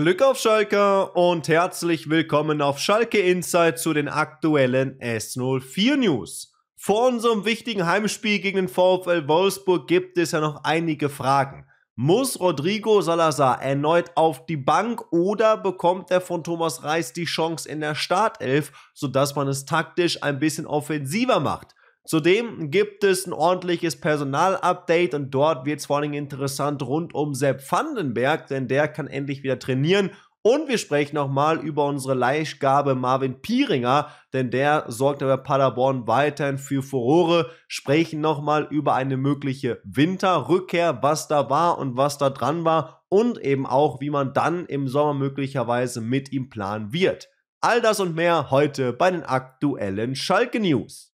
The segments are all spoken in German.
Glück auf Schalke und herzlich willkommen auf Schalke Insight zu den aktuellen S04 News. Vor unserem wichtigen Heimspiel gegen den VfL Wolfsburg gibt es ja noch einige Fragen. Muss Rodrigo Salazar erneut auf die Bank oder bekommt er von Thomas Reis die Chance in der Startelf, sodass man es taktisch ein bisschen offensiver macht? Zudem gibt es ein ordentliches Personalupdate und dort wird es vor allem interessant rund um Sepp Vandenberg, denn der kann endlich wieder trainieren und wir sprechen nochmal über unsere Leihgabe Marvin Pieringer, denn der sorgt bei Paderborn weiterhin für Furore. Sprechen nochmal über eine mögliche Winterrückkehr, was da war und was da dran war und eben auch, wie man dann im Sommer möglicherweise mit ihm planen wird. All das und mehr heute bei den aktuellen Schalke News.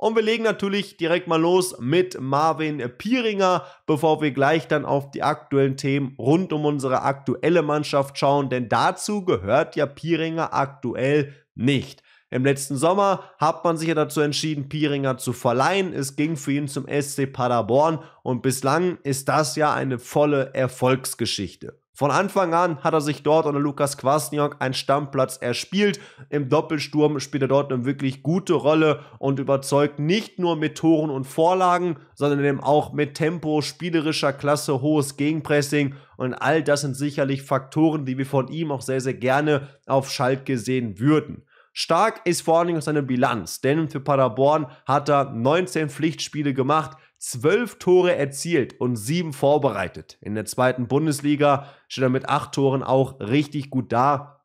Und wir legen natürlich direkt mal los mit Marvin Pieringer, bevor wir gleich dann auf die aktuellen Themen rund um unsere aktuelle Mannschaft schauen, denn dazu gehört ja Pieringer aktuell nicht. Im letzten Sommer hat man sich ja dazu entschieden, Pieringer zu verleihen. Es ging für ihn zum SC Paderborn und bislang ist das ja eine volle Erfolgsgeschichte. Von Anfang an hat er sich dort unter Lukas Kwasniok einen Stammplatz erspielt. Im Doppelsturm spielt er dort eine wirklich gute Rolle und überzeugt nicht nur mit Toren und Vorlagen, sondern eben auch mit Tempo, spielerischer Klasse, hohes Gegenpressing und all das sind sicherlich Faktoren, die wir von ihm auch sehr, sehr gerne auf Schalt gesehen würden. Stark ist vor allen Dingen seine Bilanz, denn für Paderborn hat er 19 Pflichtspiele gemacht, zwölf Tore erzielt und sieben vorbereitet. In der zweiten Bundesliga steht er mit acht Toren auch richtig gut da.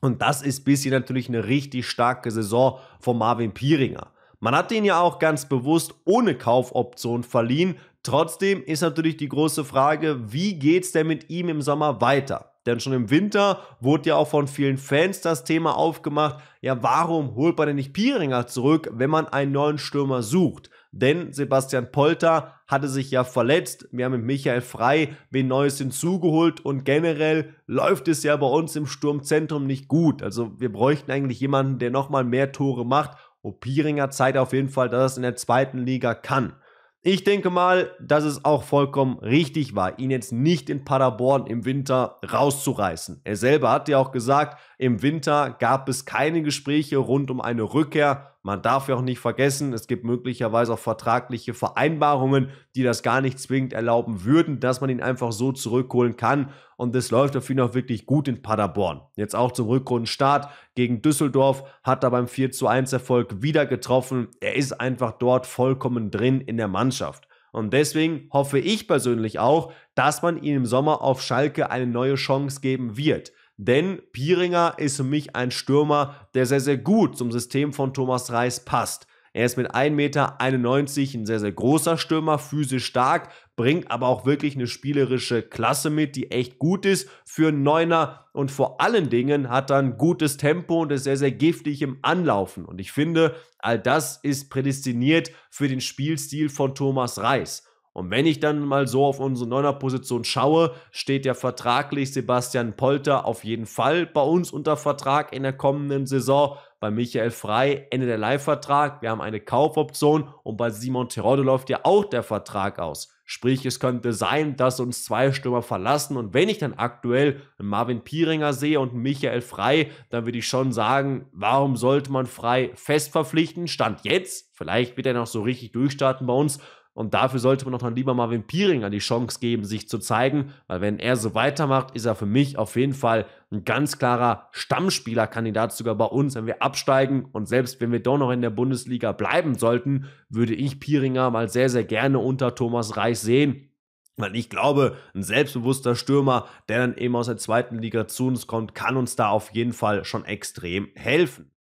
Und das ist bis hier natürlich eine richtig starke Saison von Marvin Pieringer. Man hat ihn ja auch ganz bewusst ohne Kaufoption verliehen. Trotzdem ist natürlich die große Frage, wie geht's denn mit ihm im Sommer weiter? Denn schon im Winter wurde ja auch von vielen Fans das Thema aufgemacht. Ja, warum holt man denn nicht Pieringer zurück, wenn man einen neuen Stürmer sucht? Denn Sebastian Polter hatte sich ja verletzt. Wir haben mit Michael Frei wen Neues hinzugeholt und generell läuft es ja bei uns im Sturmzentrum nicht gut. Also wir bräuchten eigentlich jemanden, der nochmal mehr Tore macht. Und oh, zeigt auf jeden Fall, dass er es in der zweiten Liga kann. Ich denke mal, dass es auch vollkommen richtig war, ihn jetzt nicht in Paderborn im Winter rauszureißen. Er selber hat ja auch gesagt, im Winter gab es keine Gespräche rund um eine Rückkehr. Man darf ja auch nicht vergessen, es gibt möglicherweise auch vertragliche Vereinbarungen, die das gar nicht zwingend erlauben würden, dass man ihn einfach so zurückholen kann. Und das läuft auf ihn auch wirklich gut in Paderborn. Jetzt auch zum Rückrundenstart gegen Düsseldorf hat er beim 4 zu 1 Erfolg wieder getroffen. Er ist einfach dort vollkommen drin in der Mannschaft. Und deswegen hoffe ich persönlich auch, dass man ihm im Sommer auf Schalke eine neue Chance geben wird. Denn Pieringer ist für mich ein Stürmer, der sehr, sehr gut zum System von Thomas Reis passt. Er ist mit 1,91 Meter ein sehr, sehr großer Stürmer, physisch stark, bringt aber auch wirklich eine spielerische Klasse mit, die echt gut ist für einen Neuner und vor allen Dingen hat er ein gutes Tempo und ist sehr, sehr giftig im Anlaufen. Und ich finde, all das ist prädestiniert für den Spielstil von Thomas Reis. Und wenn ich dann mal so auf unsere Neuner-Position schaue, steht ja vertraglich Sebastian Polter auf jeden Fall bei uns unter Vertrag in der kommenden Saison. Bei Michael Frei Ende der Leihvertrag. Wir haben eine Kaufoption und bei Simon Terodde läuft ja auch der Vertrag aus. Sprich, es könnte sein, dass uns zwei Stürmer verlassen. Und wenn ich dann aktuell einen Marvin Pieringer sehe und einen Michael Frei, dann würde ich schon sagen, warum sollte man Frei fest verpflichten? Stand jetzt, vielleicht wird er noch so richtig durchstarten bei uns, und dafür sollte man auch dann lieber Marvin Pieringer die Chance geben, sich zu zeigen, weil wenn er so weitermacht, ist er für mich auf jeden Fall ein ganz klarer Stammspielerkandidat sogar bei uns, wenn wir absteigen. Und selbst wenn wir doch noch in der Bundesliga bleiben sollten, würde ich Pieringer mal sehr, sehr gerne unter Thomas Reich sehen. Weil ich glaube, ein selbstbewusster Stürmer, der dann eben aus der zweiten Liga zu uns kommt, kann uns da auf jeden Fall schon extrem helfen.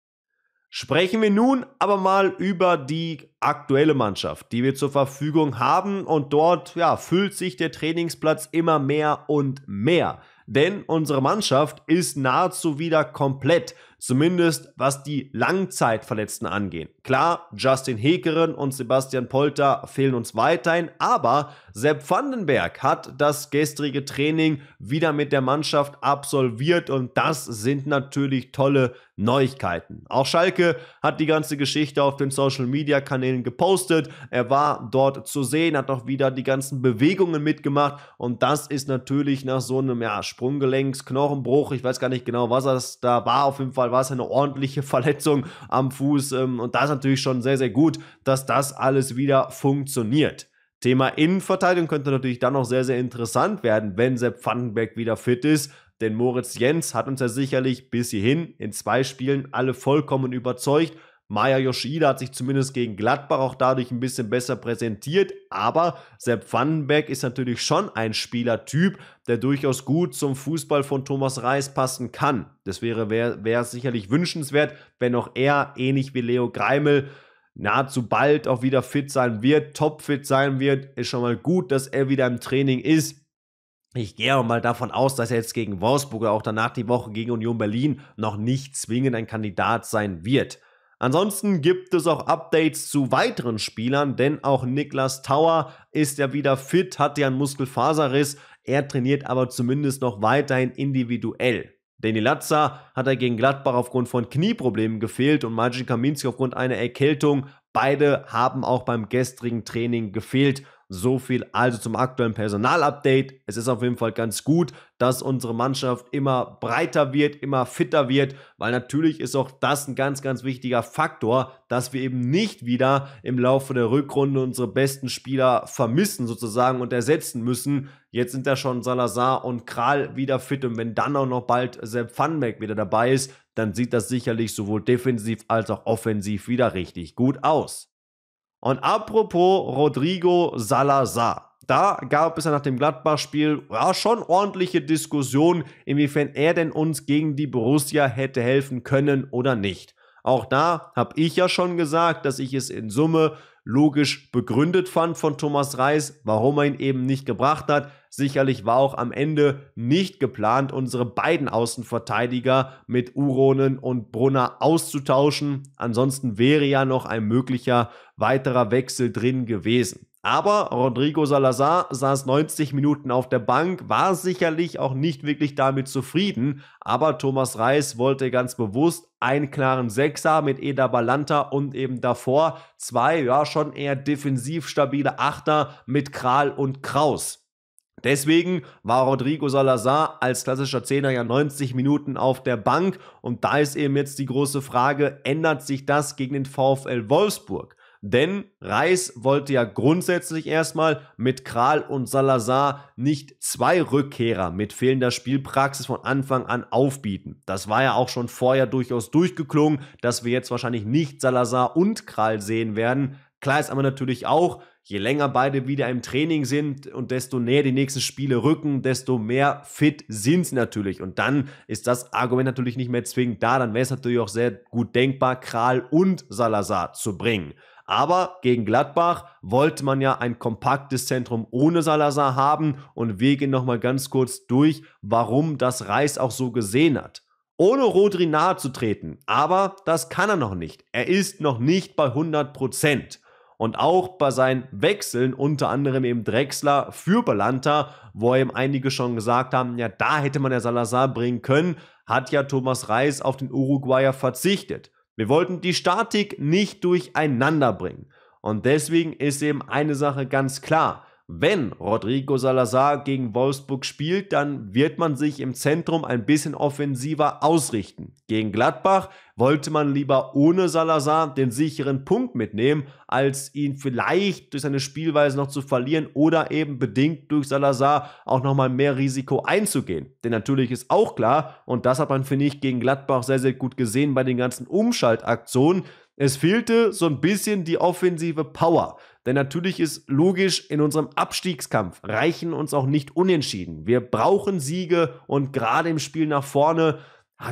Sprechen wir nun aber mal über die aktuelle Mannschaft, die wir zur Verfügung haben und dort ja, füllt sich der Trainingsplatz immer mehr und mehr. Denn unsere Mannschaft ist nahezu wieder komplett. Zumindest was die Langzeitverletzten angeht. Klar, Justin Hekeren und Sebastian Polter fehlen uns weiterhin, aber Sepp Vandenberg hat das gestrige Training wieder mit der Mannschaft absolviert und das sind natürlich tolle Neuigkeiten. Auch Schalke hat die ganze Geschichte auf den Social Media Kanälen gepostet. Er war dort zu sehen, hat auch wieder die ganzen Bewegungen mitgemacht und das ist natürlich nach so einem ja, Sprunggelenks, Knochenbruch, ich weiß gar nicht genau, was das da war, auf jeden Fall Fall war es eine ordentliche Verletzung am Fuß ähm, und das ist natürlich schon sehr, sehr gut, dass das alles wieder funktioniert. Thema Innenverteidigung könnte natürlich dann noch sehr, sehr interessant werden, wenn Sepp Vandenberg wieder fit ist. Denn Moritz Jens hat uns ja sicherlich bis hierhin in zwei Spielen alle vollkommen überzeugt Maya Yoshida hat sich zumindest gegen Gladbach auch dadurch ein bisschen besser präsentiert, aber Sepp Pfannenberg ist natürlich schon ein Spielertyp, der durchaus gut zum Fußball von Thomas Reis passen kann. Das wäre wär, sicherlich wünschenswert, wenn auch er, ähnlich wie Leo Greimel, nahezu bald auch wieder fit sein wird, topfit sein wird. Ist schon mal gut, dass er wieder im Training ist. Ich gehe auch mal davon aus, dass er jetzt gegen Wolfsburg oder auch danach die Woche gegen Union Berlin noch nicht zwingend ein Kandidat sein wird. Ansonsten gibt es auch Updates zu weiteren Spielern, denn auch Niklas Tower ist ja wieder fit, hat ja einen Muskelfaserriss, er trainiert aber zumindest noch weiterhin individuell. Danny Latza hat er gegen Gladbach aufgrund von Knieproblemen gefehlt und Magic Kaminski aufgrund einer Erkältung. Beide haben auch beim gestrigen Training gefehlt. So viel also zum aktuellen Personalupdate. Es ist auf jeden Fall ganz gut, dass unsere Mannschaft immer breiter wird, immer fitter wird, weil natürlich ist auch das ein ganz, ganz wichtiger Faktor, dass wir eben nicht wieder im Laufe der Rückrunde unsere besten Spieler vermissen sozusagen und ersetzen müssen. Jetzt sind ja schon Salazar und Kral wieder fit und wenn dann auch noch bald Sepp Vanbeck wieder dabei ist, dann sieht das sicherlich sowohl defensiv als auch offensiv wieder richtig gut aus. Und apropos Rodrigo Salazar. Da gab es ja nach dem Gladbach-Spiel ja, schon ordentliche Diskussionen, inwiefern er denn uns gegen die Borussia hätte helfen können oder nicht. Auch da habe ich ja schon gesagt, dass ich es in Summe logisch begründet fand von Thomas Reis, warum er ihn eben nicht gebracht hat. Sicherlich war auch am Ende nicht geplant, unsere beiden Außenverteidiger mit Uronen und Brunner auszutauschen. Ansonsten wäre ja noch ein möglicher weiterer Wechsel drin gewesen. Aber Rodrigo Salazar saß 90 Minuten auf der Bank, war sicherlich auch nicht wirklich damit zufrieden, aber Thomas Reis wollte ganz bewusst einen klaren Sechser mit Eda Balanta und eben davor zwei, ja, schon eher defensiv stabile Achter mit Kral und Kraus. Deswegen war Rodrigo Salazar als klassischer Zehner ja 90 Minuten auf der Bank und da ist eben jetzt die große Frage, ändert sich das gegen den VfL Wolfsburg? Denn Reis wollte ja grundsätzlich erstmal mit Kral und Salazar nicht zwei Rückkehrer mit fehlender Spielpraxis von Anfang an aufbieten. Das war ja auch schon vorher durchaus durchgeklungen, dass wir jetzt wahrscheinlich nicht Salazar und Kral sehen werden. Klar ist aber natürlich auch, je länger beide wieder im Training sind und desto näher die nächsten Spiele rücken, desto mehr fit sind sie natürlich. Und dann ist das Argument natürlich nicht mehr zwingend da. Dann wäre es natürlich auch sehr gut denkbar, Kral und Salazar zu bringen. Aber gegen Gladbach wollte man ja ein kompaktes Zentrum ohne Salazar haben und wir gehen nochmal ganz kurz durch, warum das Reis auch so gesehen hat ohne Rodri nahe zu treten. Aber das kann er noch nicht. Er ist noch nicht bei 100 Und auch bei seinen Wechseln, unter anderem eben Drexler für Balanta, wo eben einige schon gesagt haben, ja, da hätte man ja Salazar bringen können, hat ja Thomas Reis auf den Uruguayer verzichtet. Wir wollten die Statik nicht durcheinander bringen. Und deswegen ist eben eine Sache ganz klar. Wenn Rodrigo Salazar gegen Wolfsburg spielt, dann wird man sich im Zentrum ein bisschen offensiver ausrichten. Gegen Gladbach wollte man lieber ohne Salazar den sicheren Punkt mitnehmen, als ihn vielleicht durch seine Spielweise noch zu verlieren oder eben bedingt durch Salazar auch nochmal mehr Risiko einzugehen. Denn natürlich ist auch klar, und das hat man, finde ich, gegen Gladbach sehr, sehr gut gesehen bei den ganzen Umschaltaktionen, es fehlte so ein bisschen die offensive Power. Denn natürlich ist logisch, in unserem Abstiegskampf reichen uns auch nicht Unentschieden. Wir brauchen Siege und gerade im Spiel nach vorne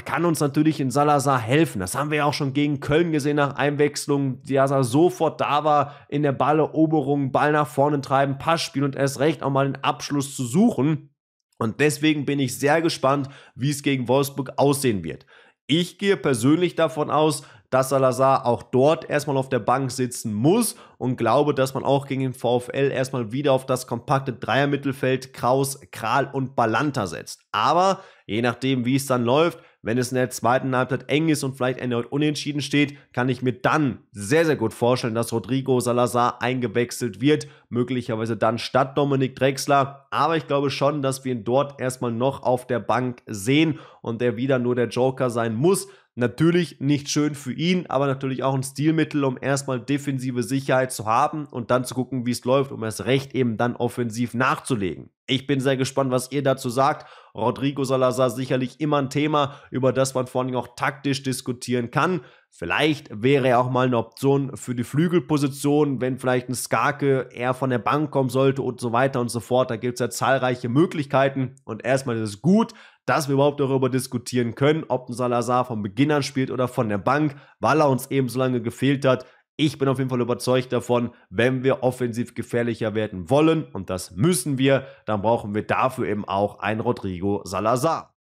kann uns natürlich in Salazar helfen. Das haben wir ja auch schon gegen Köln gesehen nach Einwechslung, Salazar sofort da war, in der Balleroberung, Ball nach vorne treiben, Pass spielen und erst recht auch mal den Abschluss zu suchen. Und deswegen bin ich sehr gespannt, wie es gegen Wolfsburg aussehen wird. Ich gehe persönlich davon aus, dass Salazar auch dort erstmal auf der Bank sitzen muss und glaube, dass man auch gegen den VfL erstmal wieder auf das kompakte Dreiermittelfeld Kraus, Kral und Balanta setzt. Aber je nachdem, wie es dann läuft, wenn es in der zweiten Halbzeit eng ist und vielleicht erneut unentschieden steht, kann ich mir dann sehr, sehr gut vorstellen, dass Rodrigo Salazar eingewechselt wird, möglicherweise dann statt Dominik Drexler. Aber ich glaube schon, dass wir ihn dort erstmal noch auf der Bank sehen und der wieder nur der Joker sein muss, Natürlich nicht schön für ihn, aber natürlich auch ein Stilmittel, um erstmal defensive Sicherheit zu haben und dann zu gucken, wie es läuft, um erst recht eben dann offensiv nachzulegen. Ich bin sehr gespannt, was ihr dazu sagt. Rodrigo Salazar sicherlich immer ein Thema, über das man vor allem auch taktisch diskutieren kann. Vielleicht wäre er auch mal eine Option für die Flügelposition, wenn vielleicht ein Skarke eher von der Bank kommen sollte und so weiter und so fort. Da gibt es ja zahlreiche Möglichkeiten. Und erstmal ist es gut, dass wir überhaupt darüber diskutieren können, ob ein Salazar vom Beginn an spielt oder von der Bank, weil er uns eben so lange gefehlt hat. Ich bin auf jeden Fall überzeugt davon, wenn wir offensiv gefährlicher werden wollen, und das müssen wir, dann brauchen wir dafür eben auch einen Rodrigo Salazar.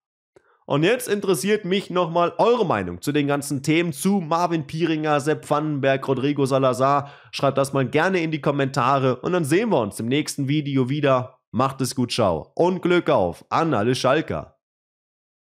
Und jetzt interessiert mich nochmal eure Meinung zu den ganzen Themen zu Marvin Pieringer, Sepp Vandenberg, Rodrigo Salazar. Schreibt das mal gerne in die Kommentare und dann sehen wir uns im nächsten Video wieder. Macht es gut, ciao und Glück auf an alle Schalker.